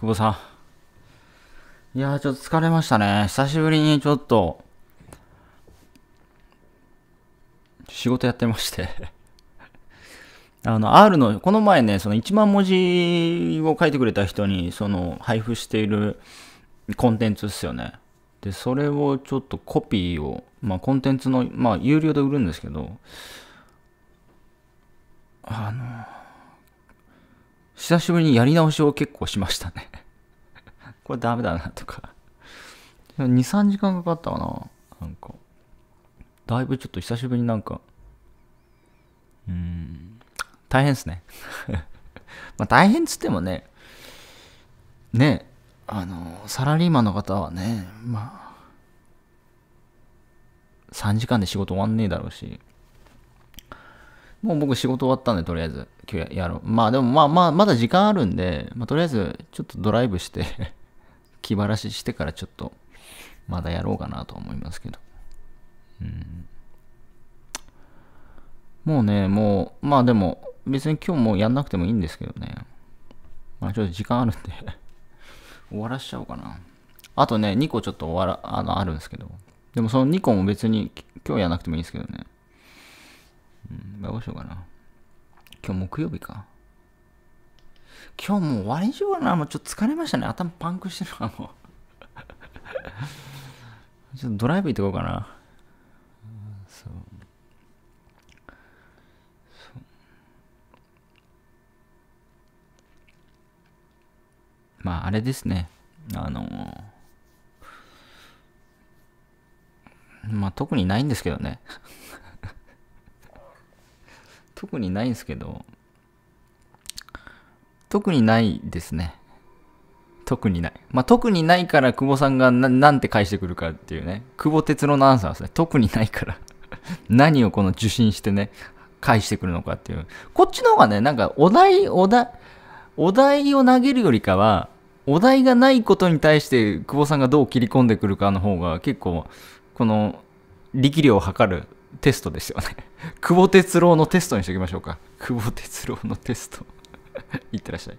久保さん。いやー、ちょっと疲れましたね。久しぶりにちょっと、仕事やってまして あの、R の、この前ね、その1万文字を書いてくれた人に、その、配布しているコンテンツっすよね。で、それをちょっとコピーを、まあ、コンテンツの、まあ、有料で売るんですけど、あの、久しぶりにやり直しを結構しましたね これダメだなとか2、3時間かかったかな。なんか。だいぶちょっと久しぶりになんか、うん、大変ですね まあ大変っつってもね、ね、あの、サラリーマンの方はね、まあ、3時間で仕事終わんねえだろうし、もう僕仕事終わったんで、とりあえず、今日やろう。まあでもまあまあ、まだ時間あるんで、まあ、とりあえず、ちょっとドライブして 気晴らししてからちょっと、まだやろうかなと思いますけど。うん。もうね、もう、まあでも、別に今日もやんなくてもいいんですけどね。まあちょっと時間あるんで 終わらしちゃおうかな。あとね、2個ちょっと終わら、あの、あるんですけど。でもその2個も別に今日やんなくてもいいんですけどね。どしようかな。今日木曜日か。今日もう終わりにしようかな。もうちょっと疲れましたね。頭パンクしてるかもう。ちょっとドライブ行ってこうかな。そう。そうまあ、あれですね。あのー、まあ、特にないんですけどね。特にないんですけど、特にないですね。特にない。まあ、特にないから久保さんが何て返してくるかっていうね。久保哲郎のアンサーですね。特にないから 何をこの受信してね、返してくるのかっていう。こっちの方がね、なんかお題、お題、お題を投げるよりかは、お題がないことに対して久保さんがどう切り込んでくるかの方が結構、この力量を測るテストですよね 久保哲郎のテストにしておきましょうか。久保哲郎のテスト いってらっしゃい。